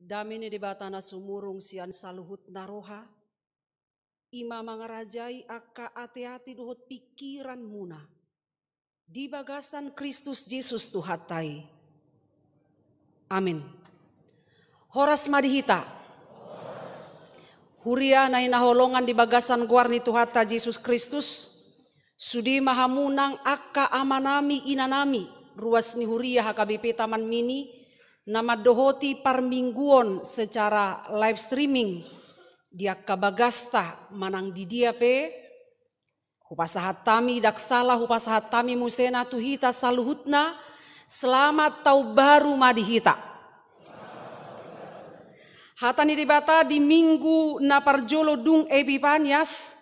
Damini di batana sumurung sian saluhut naroha. Ima mangarajai akka ati-ati duhut pikiran muna. Di bagasan Kristus Yesus tuhatai. Amin. Horas madihita. Huria naina holongan di bagasan guarni tuhata Yesus Kristus. Sudi mahamunang akka amanami inanami. Ruas ni huria hakabipi taman mini nama Dohoti Parmingguon secara live streaming dia kabagasta manang di dia pe hupasahat tami daksala hupasahat tami musena tuhita saluhutna selamat tau baru madihita hatani dibata di minggu naparjolo dung epipanias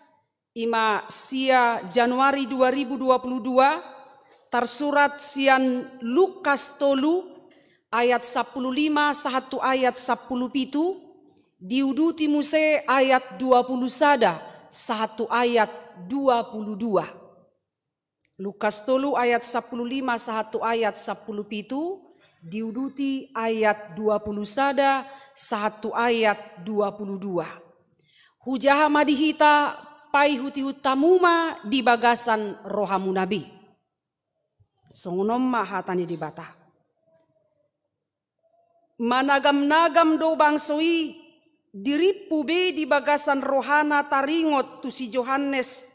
ima sia Januari 2022 tersurat sian Lukas tolu ayat 15 satu ayat 10 pitu, diuduti Musa ayat 20 sada satu ayat 22. Lukas tolu ayat 15 satu ayat 10 pitu, diuduti ayat 20 sada satu ayat 22. Hujaha madihita pai huti hutamuma di bagasan rohamu nabi. Songonom mahatani di managam-nagam do bangsoi diri pube di bagasan rohana taringot tu si Johannes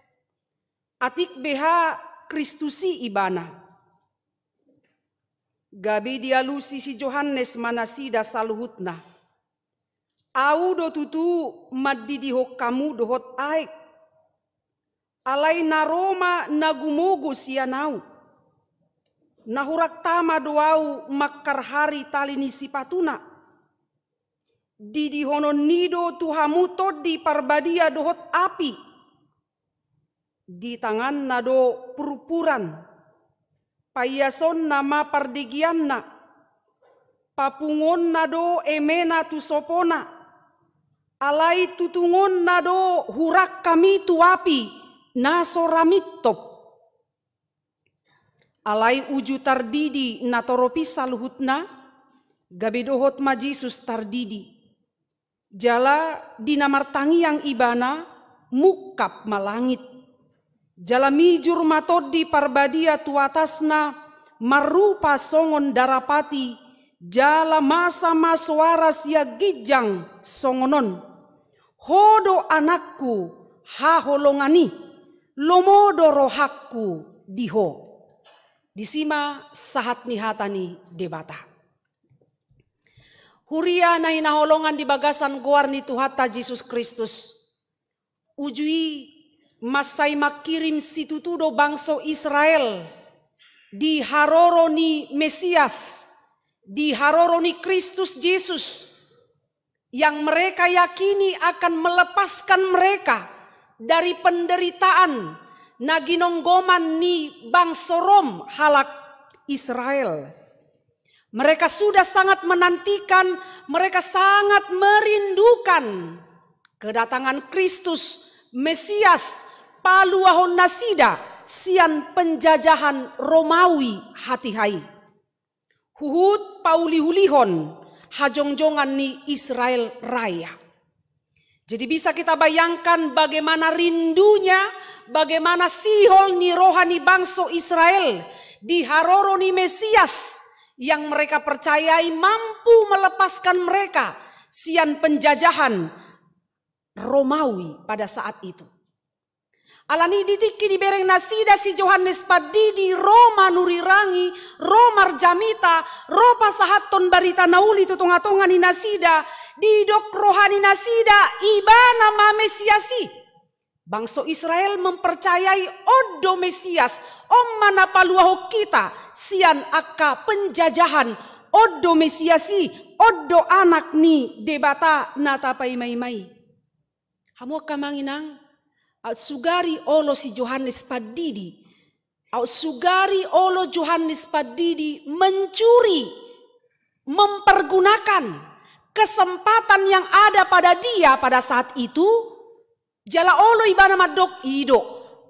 atik beha Kristusi ibana. Gabi dialusi si Johannes manasida saluhutna. Au do tutu maddi dihok kamu dohot aik. Alai naroma nagumogo sianau. nau nahurak tama doau makar hari nisi patuna. Didi hono nido tuhamu todi parbadia dohot api. Di tangan nado purpuran. Payason nama pardigianna. Papungon nado emena tusopona. Alai tutungon nado hurak kami tuapi. Nasoramitop alai uju tardidi na luhutna, gabedohot majisus tardidi jala dinamartangi yang ibana mukap malangit Jala jalamijur matodi parbadia tuatasna marupa songon darapati jala masa maswara sia gijang songonon hodo anakku haholongani lomodo rohaku diho disima sahat nihatani debata. Huria na hinaholongan di bagasan goar ni Tuhata Jesus Kristus. Ujui masai makirim situtudo bangso Israel di haroroni Mesias, di haroroni Kristus Yesus yang mereka yakini akan melepaskan mereka dari penderitaan ginonggoman ni bangsorom halak Israel. Mereka sudah sangat menantikan, mereka sangat merindukan kedatangan Kristus, Mesias, paluahon nasida, sian penjajahan Romawi hati-hai, Huhut Hulihon hajongjongan ni Israel raya. Jadi bisa kita bayangkan bagaimana rindunya, bagaimana Sihol ni rohani bangsa Israel di Haroroni Mesias yang mereka percayai mampu melepaskan mereka sian penjajahan Romawi pada saat itu. Alani ditiki di bereng nasida si Johannes Padidi, Roma nurirangi, Romar jamita, Ropa Sahaton barita nauli tutunga-tunga ni nasida, di dok rohani nasida Iba nama mesiasi. bangso Israel mempercayai Odo Mesias, Om manapaluaho kita, sian akka penjajahan, Odo Mesiasi, Odo anak ni debata natapai mai-mai. Hamu kamanginang, ausugari sugari olo si Johannes Padidi, au sugari olo Johannes Padidi mencuri, mempergunakan, kesempatan yang ada pada dia pada saat itu jala olo ibana madok ido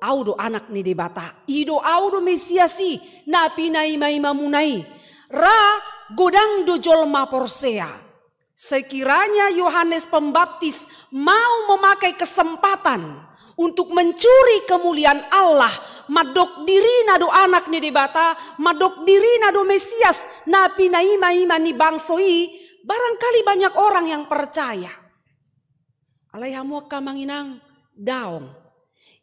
audo anak ni debata ido audo mesiasi na pinai naima ima ra godang dojol porsea sekiranya Yohanes Pembaptis mau memakai kesempatan untuk mencuri kemuliaan Allah madok diri nado anak ni debata madok diri nado mesias na pinai mai ima bangsoi barangkali banyak orang yang percaya. Alaihamu manginang daong.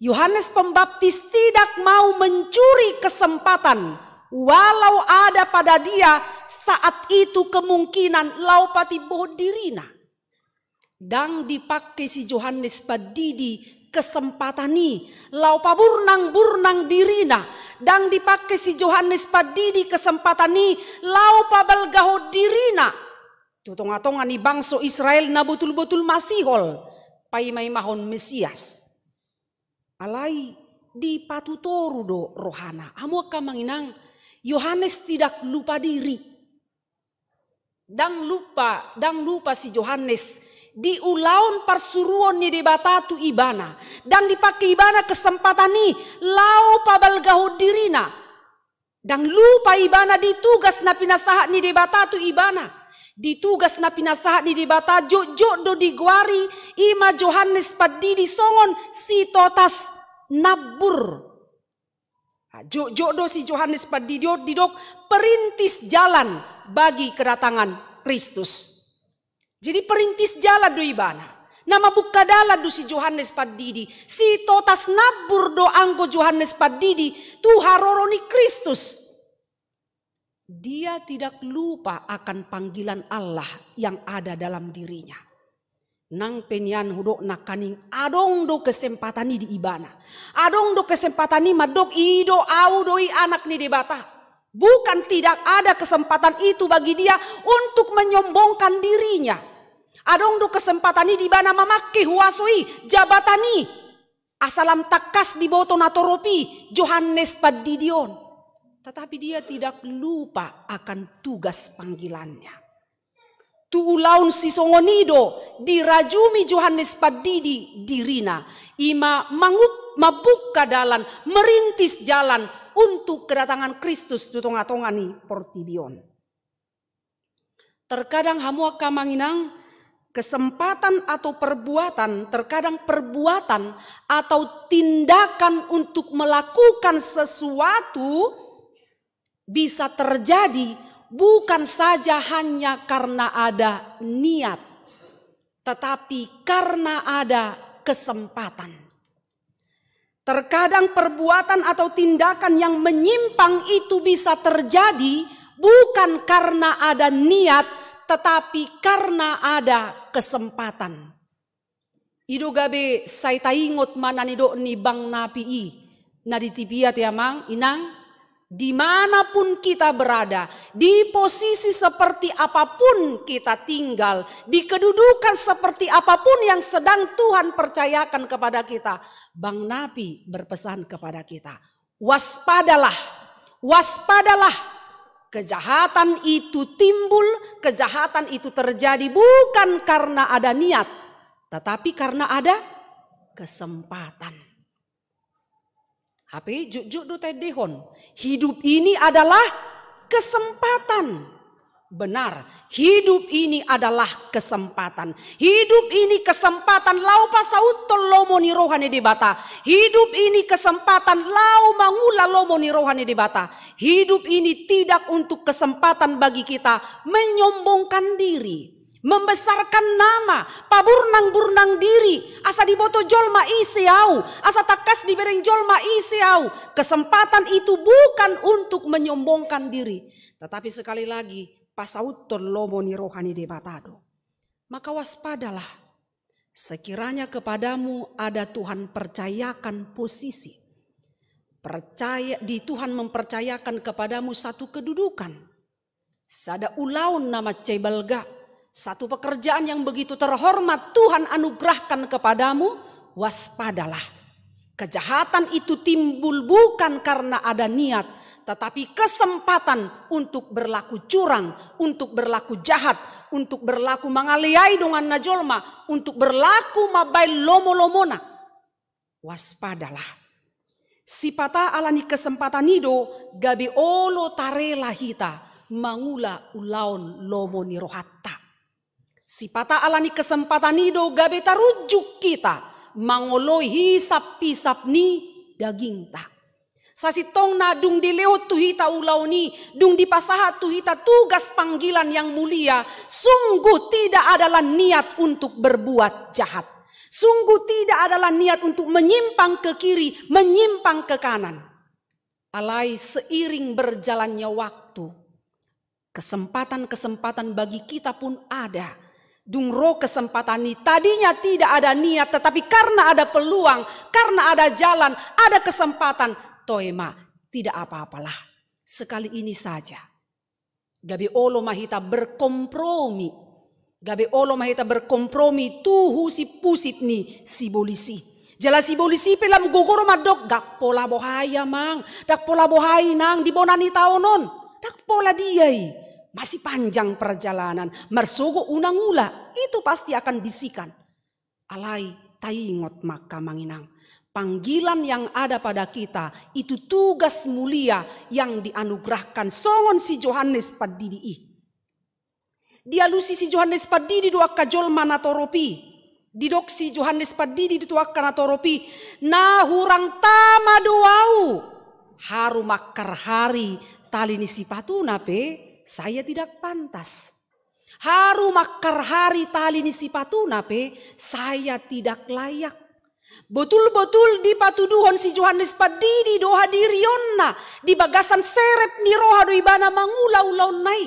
Yohanes Pembaptis tidak mau mencuri kesempatan walau ada pada dia saat itu kemungkinan laupati bodirina. Dang dipakai si Yohanes padidi ini. laupa burnang burnang dirina dang dipakai si Yohanes padidi kesempatani laupa belgaho dirina Tutonga-tonga ni bangso Israel na betul-betul masihol. Pai may mahon Mesias. Alai di patutoru do rohana. Amo ka manginang Yohanes tidak lupa diri. Dang lupa, dang lupa si Yohanes di ulaun parsuruon ni di batatu ibana. Dang dipakai ibana kesempatan ni lau pabal dirina. Dang lupa ibana di tugas na pinasahat ni di batatu ibana. Ditugas na pinasahat di dibata juk do diguari ima Johannes padidi songon si totas nabur. Juk do si Johannes Padidi didok perintis jalan bagi kedatangan Kristus. Jadi perintis jalan do ibana. Nama dala do si Johannes padidi. Si totas nabur do anggo Johannes padidi tu haroroni Kristus dia tidak lupa akan panggilan Allah yang ada dalam dirinya. Nang penyan hudok nakaning adong do kesempatan ini di ibana. Adong do kesempatan ini madok ido au doi anak ini di bata. Bukan tidak ada kesempatan itu bagi dia untuk menyombongkan dirinya. Adong do kesempatan ini di bana mamaki huasoi jabatani. Asalam takas di boto natoropi Johannes Padidion. Tetapi dia tidak lupa akan tugas panggilannya. Tuulaun si songonido dirajumi Johannes Padidi dirina. Ima manguk mabuka dalan, merintis jalan untuk kedatangan Kristus tu portibion. Terkadang hamua kamanginang kesempatan atau perbuatan, terkadang perbuatan atau tindakan untuk melakukan sesuatu bisa terjadi bukan saja hanya karena ada niat, tetapi karena ada kesempatan. Terkadang perbuatan atau tindakan yang menyimpang itu bisa terjadi bukan karena ada niat, tetapi karena ada kesempatan. Ido gabe sai mana nido ni bang napi i. ya mang inang dimanapun kita berada, di posisi seperti apapun kita tinggal, di kedudukan seperti apapun yang sedang Tuhan percayakan kepada kita. Bang Nabi berpesan kepada kita, waspadalah, waspadalah. Kejahatan itu timbul, kejahatan itu terjadi bukan karena ada niat, tetapi karena ada kesempatan. Tapi jujuk do dehon. Hidup ini adalah kesempatan. Benar, hidup ini adalah kesempatan. Hidup ini kesempatan lau pasaut tolomoni rohani di bata. Hidup ini kesempatan lau mangula lomoni rohani di bata. Hidup ini tidak untuk kesempatan bagi kita menyombongkan diri membesarkan nama, paburnang-burnang diri, asa diboto jolma isiau, asa takas dibereng jolma isiau. Kesempatan itu bukan untuk menyombongkan diri, tetapi sekali lagi pasaut lomo rohani debatado. Maka waspadalah, sekiranya kepadamu ada Tuhan percayakan posisi. Percaya di Tuhan mempercayakan kepadamu satu kedudukan. Sada ulaun nama cebelga, satu pekerjaan yang begitu terhormat Tuhan anugerahkan kepadamu, waspadalah. Kejahatan itu timbul bukan karena ada niat, tetapi kesempatan untuk berlaku curang, untuk berlaku jahat, untuk berlaku mangaliai dengan najolma, untuk berlaku mabai lomo-lomona. Waspadalah. Sipata alani kesempatan ido gabi olo tarela hita mangula ulaon lomo nirohatta. Si pata alani kesempatan ido gabe tarujuk kita. Mangoloi hisap-hisap ni daging ta. Sasi tong nadung di leo tuhita ulau ni, dung di pasaha tuhita tugas panggilan yang mulia, sungguh tidak adalah niat untuk berbuat jahat. Sungguh tidak adalah niat untuk menyimpang ke kiri, menyimpang ke kanan. Alai seiring berjalannya waktu, kesempatan-kesempatan bagi kita pun ada Dungro kesempatan ini tadinya tidak ada niat tetapi karena ada peluang, karena ada jalan, ada kesempatan. Toema tidak apa-apalah. Sekali ini saja. Gabi olo mahita berkompromi. Gabi olo mahita berkompromi tuhu si pusit ni si bolisi. Jelas si bolisi pelam gogoro madok gak pola bohaya mang. Dak pola bohai nang di bonani taonon. Dak pola diai masih panjang perjalanan. Mersogo unang-ula. Itu pasti akan bisikan. Alai taingot maka manginang. Panggilan yang ada pada kita itu tugas mulia yang dianugerahkan songon si Johannes padidi ih. Dia lusi si Johannes padidi dua kajol manatoropi. Didok si Johannes padidi dituakkan atoropi. Nah hurang tama duau. Haru makar hari tali nisi patuna pe saya tidak pantas. Haru makar hari tali ni sipatu nape, saya tidak layak. Betul-betul di patuduhon si Johannes padidi doha dirionna, di bagasan serep ni roha doibana ibana mangula ulau nai.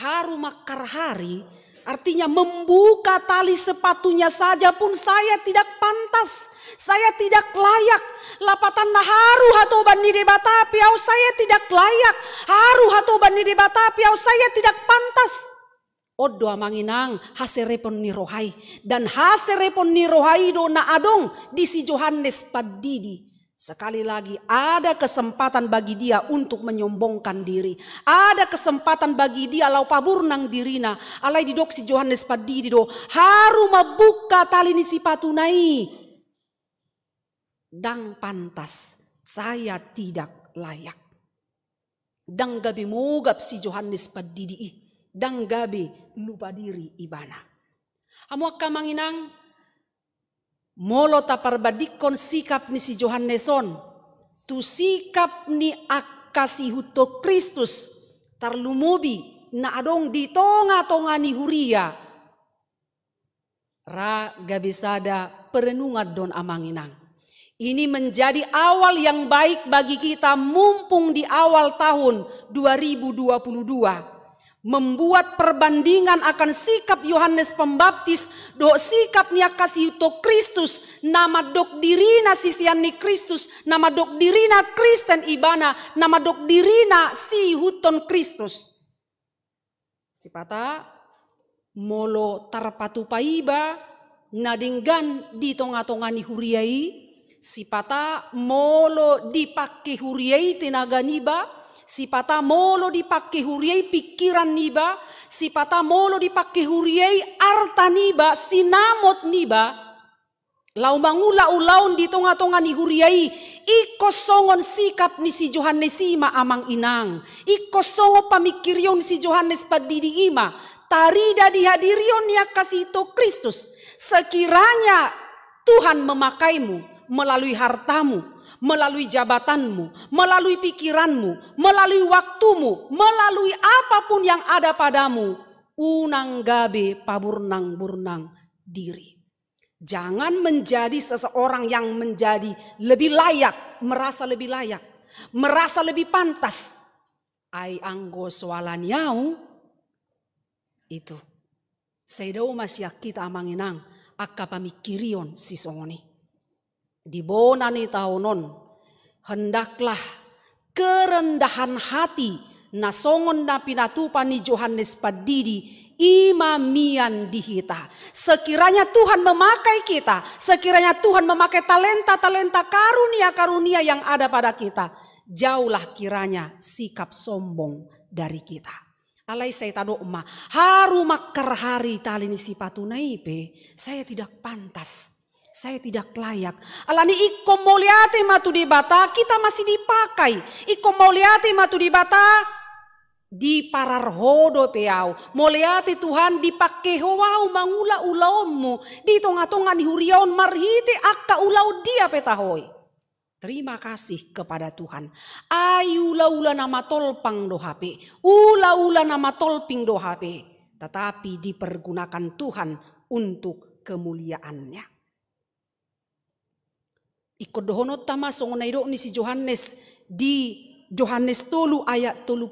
Haru makar hari Artinya membuka tali sepatunya saja pun saya tidak pantas. Saya tidak layak. Lapatan haru atau debata piau saya tidak layak. Haru atau debata piau saya tidak pantas. Odoa manginang haserepon ni rohai. Dan haserepon ni rohai do na adong di si Johannes padidi. Sekali lagi, ada kesempatan bagi dia untuk menyombongkan diri. Ada kesempatan bagi dia lau paburnang dirina. Alai didok si Johannes padi dido. haru membuka tali nisi patunai, Dang pantas, saya tidak layak. Dang gabi mugap si Johannes padi di. Dang gabi lupa diri ibana. Amu akamanginang, manginang Molo taparbadikon sikap ni si Johanneson. Tu sikap ni akasi huto Kristus tarlumubi na adong di tonga-tonga ni huria. Ra gabisada perenungan don amanginang. Ini menjadi awal yang baik bagi kita mumpung di awal tahun 2022 membuat perbandingan akan sikap Yohanes Pembaptis do sikapnya kasih to Kristus nama dok dirina sisiani Kristus nama dok dirina Kristen ibana nama dok dirina si huton Kristus sipata molo tarpatupaiba nadinggan di tonga-tongani huriai sipata molo dipakai huriai tenaganiba niba Sipata molo dipakai huriai pikiran niba, sipata molo dipakai huriai arta niba, sinamot niba. Lau mangula ulaun di tonga-tonga ni huriai, ikosongon sikap ni si Johannes ima amang inang. Ikosongo pamikirion si Johannes padidi ima, tarida dihadirion ya kasito Kristus. Sekiranya Tuhan memakaimu melalui hartamu, melalui jabatanmu, melalui pikiranmu, melalui waktumu, melalui apapun yang ada padamu. Unang Unanggabe paburnang-burnang diri. Jangan menjadi seseorang yang menjadi lebih layak, merasa lebih layak, merasa lebih pantas. Ai anggo swalaniau itu. Saya doa masih kita amanginang, akapamikirion songoni. Di bonani tahunon hendaklah kerendahan hati nasongon na pinatupan ni Johannes Padidi imamian dihita. Sekiranya Tuhan memakai kita, sekiranya Tuhan memakai talenta-talenta karunia-karunia yang ada pada kita, jauhlah kiranya sikap sombong dari kita. Alai saya tado emak, haru makar hari tali ni sipatunai pe, saya tidak pantas saya tidak layak. Alani iko moliate matu dibata, kita masih dipakai. Iko moliate matu di bata, di pararhodo peau. Moliate Tuhan dipakai hoau mangula ulaonmu. Di tonga-tonga ni hurion marhite akka ulau dia petahoi. Terima kasih kepada Tuhan. Ayu laula nama tolpang dohape. Ula ula nama tolping dohape. Tetapi dipergunakan Tuhan untuk kemuliaannya. Ikodohono tama songonairo ni si Johannes di Johannes tolu ayat tolu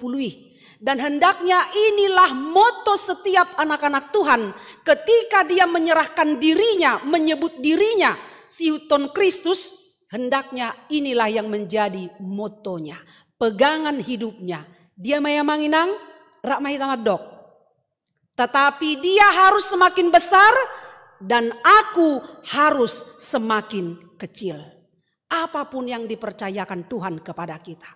Dan hendaknya inilah moto setiap anak-anak Tuhan ketika dia menyerahkan dirinya, menyebut dirinya si Huton Kristus, hendaknya inilah yang menjadi motonya, pegangan hidupnya. Dia maya manginang, rak dok. Tetapi dia harus semakin besar dan aku harus semakin kecil apapun yang dipercayakan Tuhan kepada kita.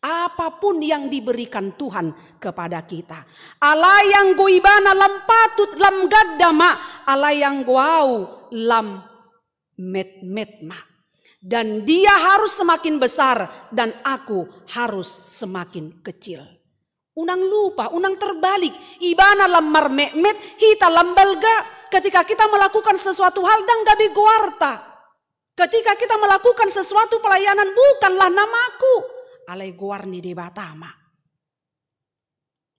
Apapun yang diberikan Tuhan kepada kita. Allah yang goibana lam patut lam gadama, Allah yang guau lam met metma. Dan dia harus semakin besar dan aku harus semakin kecil. Unang lupa, unang terbalik. Ibana lam met, hita lam balga. Ketika kita melakukan sesuatu hal dan gabi guarta Ketika kita melakukan sesuatu pelayanan bukanlah namaku. Alai guarni di Batama.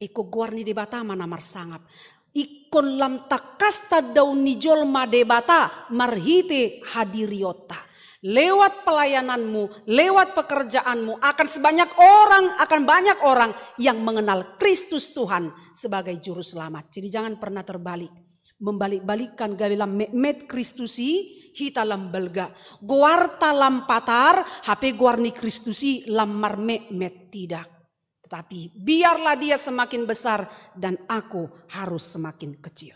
Iku guarni di Batama namar sangap. Ikon lam takasta daun nijol debata marhite hadiriota. Lewat pelayananmu, lewat pekerjaanmu akan sebanyak orang, akan banyak orang yang mengenal Kristus Tuhan sebagai juru selamat. Jadi jangan pernah terbalik membalik-balikan gawelam met Kristusi hita lam belga. Guarta lam patar HP guarni Kristusi lam Mar met tidak. Tetapi biarlah dia semakin besar dan aku harus semakin kecil.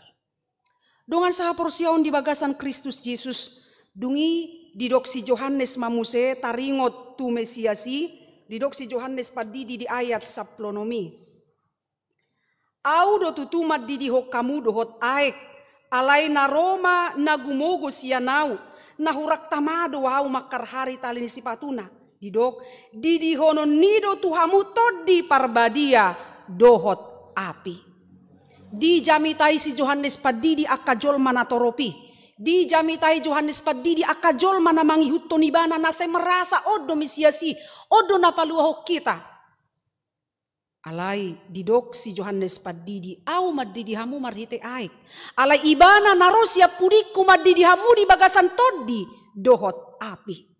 Dengan sah siaun di bagasan Kristus Yesus dungi didoksi Johannes mamuse taringot tu mesiasi didoksi Johannes padidi di ayat saplonomi. Au do tutumat didi hok kamu dohot aek alai na Roma gumugo siya nau, nahurak tamado wau makarhari talini sipatuna. Didok, didihono nido tuhamu todi parbadia dohot api. Di jamitai si Johannes padidi akajol manatoropi. Di jamitai Johannes padidi akajol mangihut tonibana na merasa odo misiasi, odo napaluaho kita alai didoksi Johannes padidi au madidi hamu marhite aik alai ibana narosia pudiku madidi hamu di bagasan toddi dohot api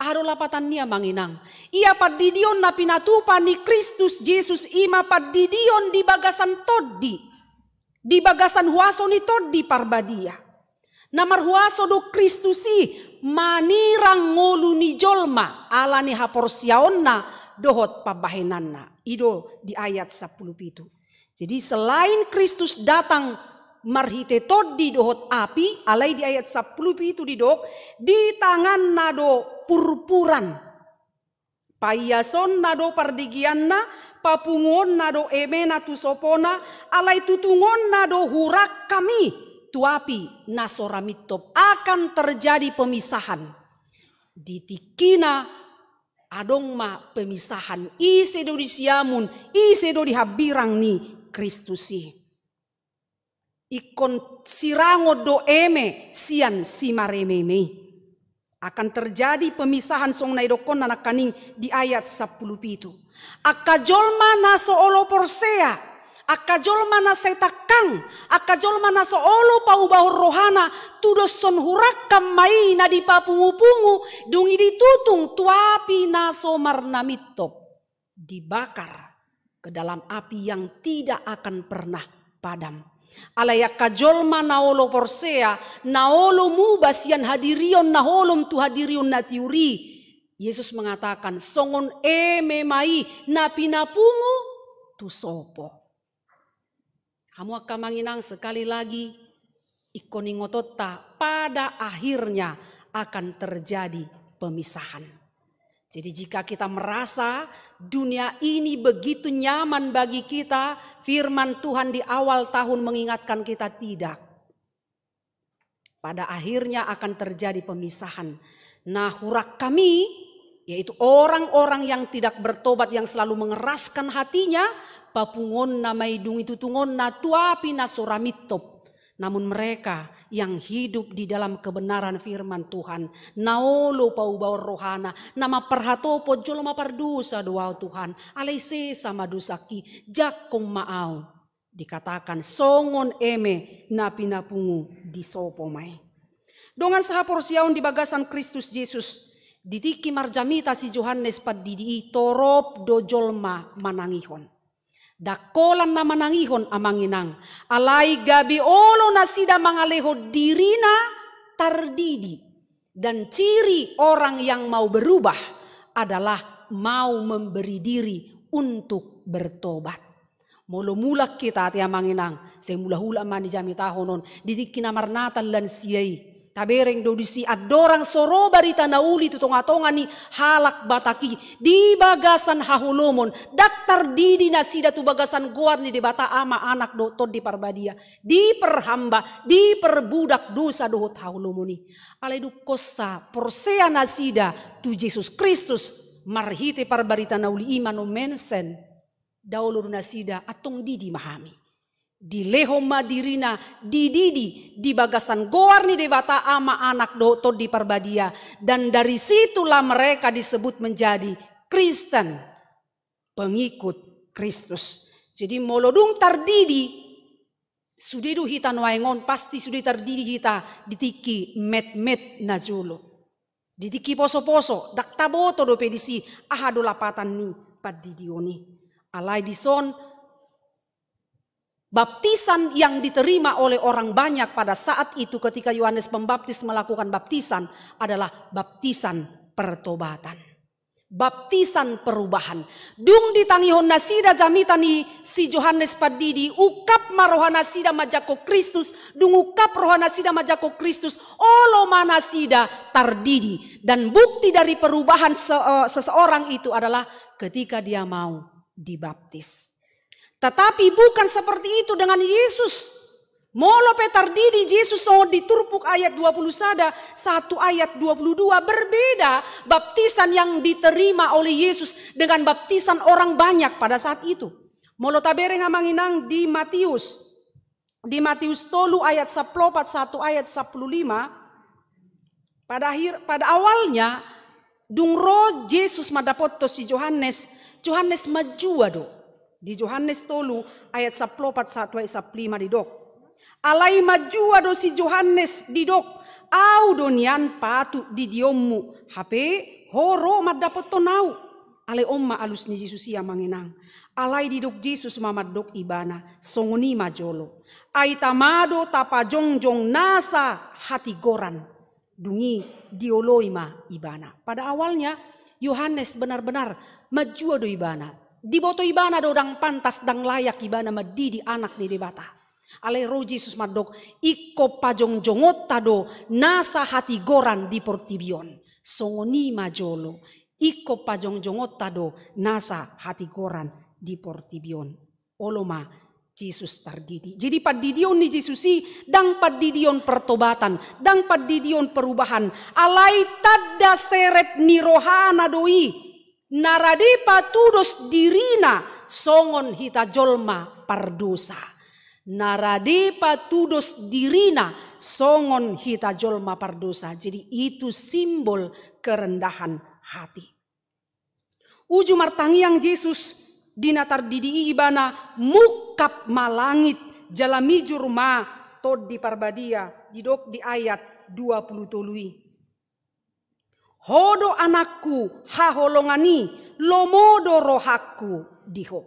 Aro lapatan nia manginang. Ia padidion na pinatupa ni Kristus Yesus ima padidion di bagasan toddi. Di bagasan huaso ni toddi parbadia. Namar huaso do Kristusi manirang ngolu ni jolma ala ni haporsiaonna dohot pabahenanna idol di ayat itu, Jadi selain Kristus datang marhite tod di dohot api, alai di ayat 10 itu didok, di tangan nado purpuran. Payason nado pardigianna, papungon nado emena tusopona, alai tutungon nado hurak kami, tuapi nasoramitop. Akan terjadi pemisahan. Di tikina Adong ma pemisahan ise do siamun ise do habirang ni Kristusi ikon sirango do eme sian simarememe akan terjadi pemisahan song naidokon anak kaning di ayat 10 itu akajolma naso olo porsea akajol mana setakang, akajol mana soolo pau bahur rohana, tudos son mai na di papungu-pungu, dungi ditutung tuapi somar namitop. Dibakar ke dalam api yang tidak akan pernah padam. Alaya kajolma naolo porsea, naolo basian hadirion naholom tu hadirion natiuri. Yesus mengatakan, songon e napi napungu tu sopo kamu akan menginang sekali lagi ikoningotota pada akhirnya akan terjadi pemisahan. Jadi jika kita merasa dunia ini begitu nyaman bagi kita, firman Tuhan di awal tahun mengingatkan kita tidak. Pada akhirnya akan terjadi pemisahan. Nah hurak kami yaitu orang-orang yang tidak bertobat yang selalu mengeraskan hatinya papungon na maidung itutungon na tuapi na suramitop. Namun mereka yang hidup di dalam kebenaran firman Tuhan. Naolo paubau rohana. Nama perhato pojolo mapardusa doa Tuhan. Alaise sama dusaki. Jakong maau. Dikatakan songon eme na pinapungu di sopomai. Dongan sahapor siaun di bagasan Kristus Yesus. Ditiki marjamita si Johannes padidi torop dojolma manangihon. Dakolan na manangihon amanginang. Alay gabi olo na sida mga leho dirina tardidi. Dan ciri orang yang mau berubah adalah mau memberi diri untuk bertobat. Molo mulak kita ati amanginang. Semula hula mani jami tahonon. Didik kinamarnatan lansiai. Tabereng dodisi adorang barita nauli tutonga-tonga ni halak bataki di bagasan hahulomon daktar didi nasida tu bagasan goar ni bata ama anak doton di parbadia diperhamba diperbudak dosa dohot hahulomoni alai kosa porsea nasida tu Yesus Kristus marhite parbarita nauli imanu mensen daulur nasida atong didi mahami di leho madirina dididi di bagasan goar ni debata ama anak doto di perbadia dan dari situlah mereka disebut menjadi Kristen pengikut Kristus jadi molodung tardidi sudidu hitan nuaingon pasti sudi tardidi kita ditiki met met najulo ditiki poso poso dak taboto do pedisi ahadulapatan ni padidioni alai dison Baptisan yang diterima oleh orang banyak pada saat itu ketika Yohanes Pembaptis melakukan baptisan adalah baptisan pertobatan. Baptisan perubahan. Dung ditangi honna sida jamitani si Yohanes padidi ukap marohana sida majako Kristus. Dung ukap rohana sida majako Kristus. Olo mana sida tardidi. Dan bukti dari perubahan se eh, seseorang itu adalah ketika dia mau dibaptis. Tetapi bukan seperti itu dengan Yesus. Molo petardidi Yesus so diturpuk ayat 20 sada, satu ayat 22 berbeda baptisan yang diterima oleh Yesus dengan baptisan orang banyak pada saat itu. Molo tabere ngamanginang di Matius. Di Matius tolu ayat 10 satu ayat 15. Pada akhir pada awalnya dungro Yesus madapotto si Johannes, Johannes majua do. Di Yohanes tolu ayat saplopat satu ayat saplima didok. Alai majua do si Yohanes dok. Au donian patu di diommu. HP horo mat dapat tonau. Alai omma alus ni Yesus ia mangenang. Alai didok Jesus mamadok ibana. Songoni majolo. Ai tamado jongjong nasa hati goran. Dungi dioloima ibana. Pada awalnya Yohanes benar-benar majua do ibana di boto ibana do pantas dang layak ibana ma di anak di debata. Alai roh Jesus madok iko pajong jongot tado nasa hati goran di portibion. Songoni majolo iko pajong jongot tado nasa hati goran di portibion. Oloma Jesus tardidi. Jadi padidion ni Jesusi dang padidion pertobatan, dang padidion perubahan. Alai tada serep ni rohana doi Naradipa tudus dirina songon hita jolma pardosa. Naradipa tudus dirina songon hita jolma pardosa. Jadi itu simbol kerendahan hati. Uju martangiang Yesus dinatar didi ibana mukap malangit jalami jurma tod di parbadia didok di ayat dua 20 tului hodo anakku haholongani lomodo rohaku diho.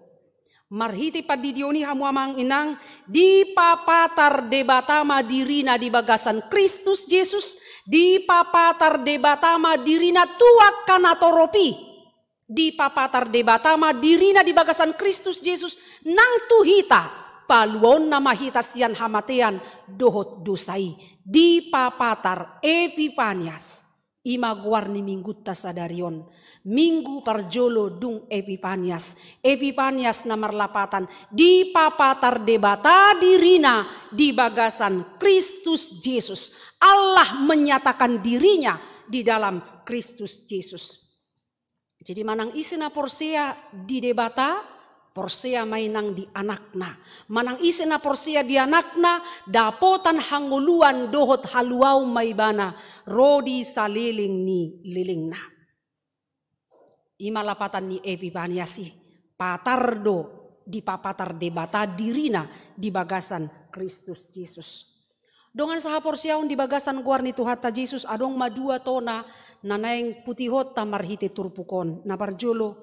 Marhiti padidioni hamuamang inang di papatar debatama dirina di bagasan Kristus Yesus di papatar debatama dirina tuak kanatoropi di papatar debatama dirina di bagasan Kristus Yesus nang tuhita paluon nama hitasian hamatean dohot dosai di papatar Epipanias ima guarni minggu tasadarion. Minggu parjolo dung Epipanias. Epipanias namar lapatan. Di papatar debata dirina di bagasan Kristus Yesus. Allah menyatakan dirinya di dalam Kristus Yesus. Jadi manang isina porsia di debata porsia mainang di anak na. Manang isi na porsia di anak na, dapotan hanguluan dohot haluau maibana, rodi saliling ni lilingna. Imalapatan ni epipaniasi, patardo di papatar debata dirina di bagasan Kristus Yesus. Dongan sahapor siaun di bagasan guar ni Tuhata Jesus adong madua tona nanaeng putihot tamar hiti turpukon nabarjolo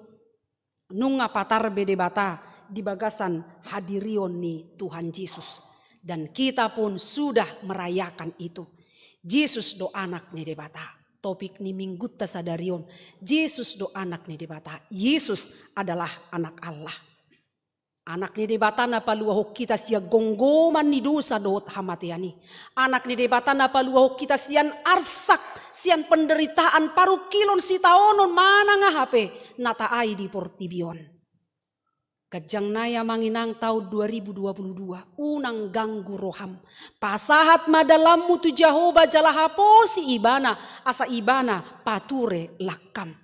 Nunga patar bede bata di bagasan hadirion ni Tuhan Yesus. Dan kita pun sudah merayakan itu. Yesus do anak ni de bata. Topik ni minggu tasadarion. Yesus do anak ni de Yesus adalah anak Allah. Anak ni debatan apa luahuk kita sia gonggoman ni dosa dot hamatiani. Anak ni debatan apa luahuk kita sian arsak, sian penderitaan paru kilon si taonon mana nga hp nata ai di portibion. Kajang naya manginang tahun 2022 unang ganggu roham. Pasahat madalamu tu jahoba jalahapo si ibana asa ibana pature lakam.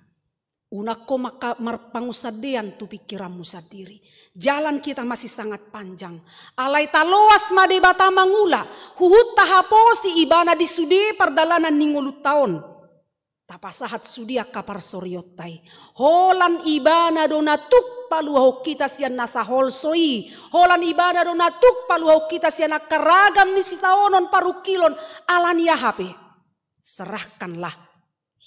Unako maka marpangusadean tu pikiranmu sadiri. Jalan kita masih sangat panjang. Alai taloas made bata mangula. Huhut tahaposi ibana di sudi perdalanan ningolu taon. Tapasahat sudi kapar soriotai. Holan ibana donatuk paluau kita sian nasa holsoi. Holan ibana donatuk paluau kita sian keragam nisitaonon parukilon Alania yahape. Serahkanlah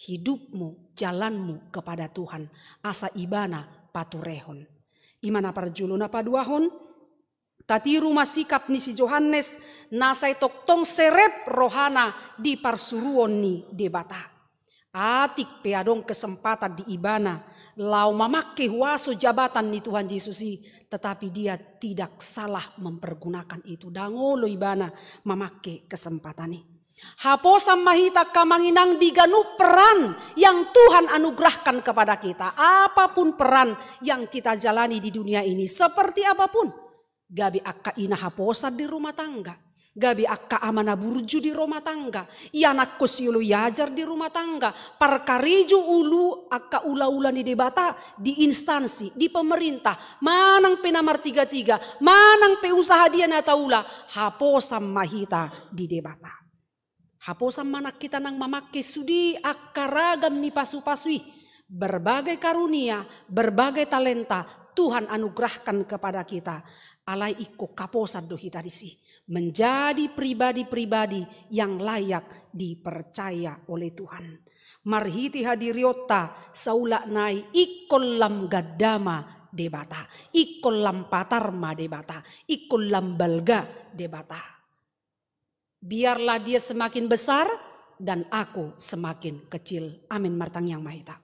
hidupmu, jalanmu kepada Tuhan. Asa ibana paturehon. Imana parjuluna paduahon. Tati rumah sikap ni si Johannes nasai toktong serep rohana di parsuruon ni debata. Atik peadong kesempatan di ibana lau mamake huaso jabatan ni Tuhan Yesus tetapi dia tidak salah mempergunakan itu. Dangolo ibana mamake kesempatan nih Hapo samahita kamanginang diganu peran yang Tuhan anugerahkan kepada kita. Apapun peran yang kita jalani di dunia ini. Seperti apapun. Gabi akka ina haposa di rumah tangga. Gabi akka amana burju di rumah tangga. Ianak kusilu yajar di rumah tangga. Parkariju ulu akka ula-ula di debata. Di instansi, di pemerintah. Manang penamar tiga-tiga. Manang peusaha dia nataula. Haposa mahita di debata. Haposan manak kita nang mamakke sudi akaragam ni pasu-pasui. Berbagai karunia, berbagai talenta Tuhan anugerahkan kepada kita. Alai iku kaposan dohi tarisi. Menjadi pribadi-pribadi yang layak dipercaya oleh Tuhan. Marhiti hadiriota saula nai ikon lam gadama debata. Ikon lam patarma debata. Ikon lam balga debata Biarlah dia semakin besar dan aku semakin kecil. Amin martang yang mahita.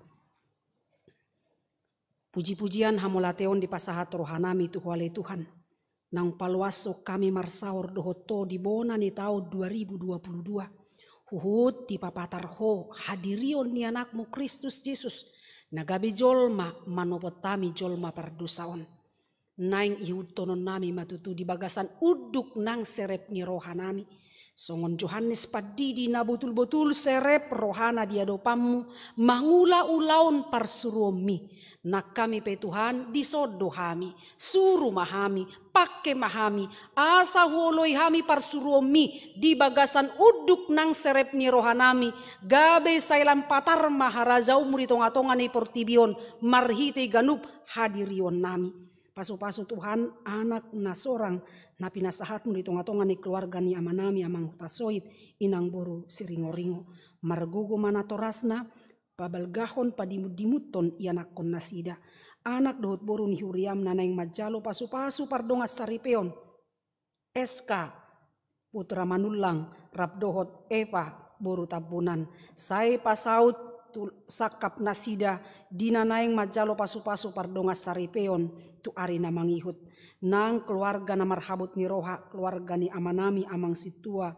Puji-pujian hamulateon di pasahat rohanami tu huale Tuhan. Nang paluaso kami marsaur dohoto di bona ni 2022. Huhut di papatarho hadirion ni anakmu Kristus Yesus. Nagabi jolma manopotami jolma pardusaon. Naing ihutono nami matutu di bagasan uduk nang serep ni rohanami. Songon Johannes padidi na nabutul botul serep rohana dia dopamu mangula ulaun parsuromi. Nak kami pe Tuhan disodo hami, suruh mahami, pakai mahami, asa holoi hami parsuromi di bagasan uduk nang serep ni rohanami. Gabe sailan patar maharajau muri tonga-tonga ni portibion marhite ganup hadirion nami Pasu-pasu Tuhan anak na sorang na pinasahat mo atong ni keluarga ni amanami amang hutasoid inang buru siringo-ringo. Margugo man atoras na pabalgahon padimudimuton ianak kon nasida. Anak dohot buru ni Huriam na naing madjalo pasu paso pardongas saripeon. Eska putra manulang rap rabdohot Eva buru tabunan. Say pasaut sakap nasida dinanayang majalo pasu-pasu pardongas saripeon tu ari na mangihut nang keluarga na marhabot ni Roha keluarga ni amanami amang situa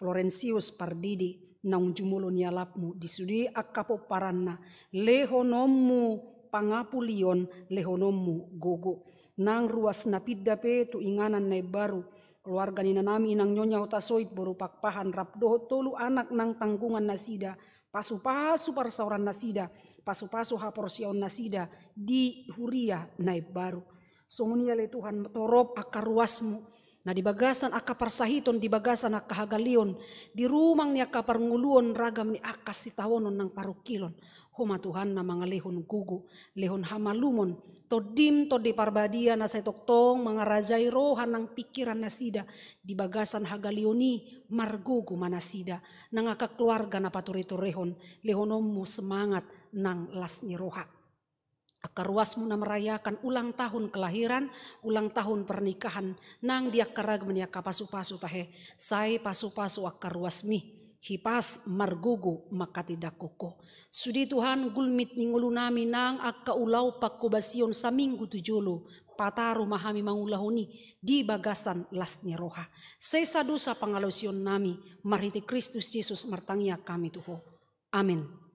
Florencius Pardidi nang jumulo ni alapmu disudi akapo paranna lehonommu pangapulion lehonommu gogo nang ruas na piddape tu inganan na baru keluarga ni nanami inang nyonya otasoit borupak pahan rapdo tolu anak nang tanggungan nasida pasu-pasu parsauran nasida Pasu-pasu hapor haporsiyon nasida di huria naib baru. Sungunia le Tuhan torop ruasmu. Na di bagasan akaparsahiton, di bagasan hagalion, di rumang ni akaparnguluon ragam ni sitawonon nang parukilon. Huma Tuhan na mga lehon gugu, lehon hamalumon, todim todi parbadia na sa toktong mga rohan ng pikiran nasida, di bagasan hagalioni, margugu manasida, nang keluarga na paturito rehon, lehonom semangat, nang las niroha. roha. muna merayakan ulang tahun kelahiran, ulang tahun pernikahan, nang dia karag meniaka kapasu-pasu tahe, sai pasu-pasu mi, hipas margugu maka tidak koko. Sudi Tuhan gulmit ningulunami nang ulau pakubasyon sa minggu tujulu, pataru mahami mangulahuni di bagasan las roha. Sesa sa pangalusion nami, mariti Kristus Yesus mertangnya kami tuho. Amin.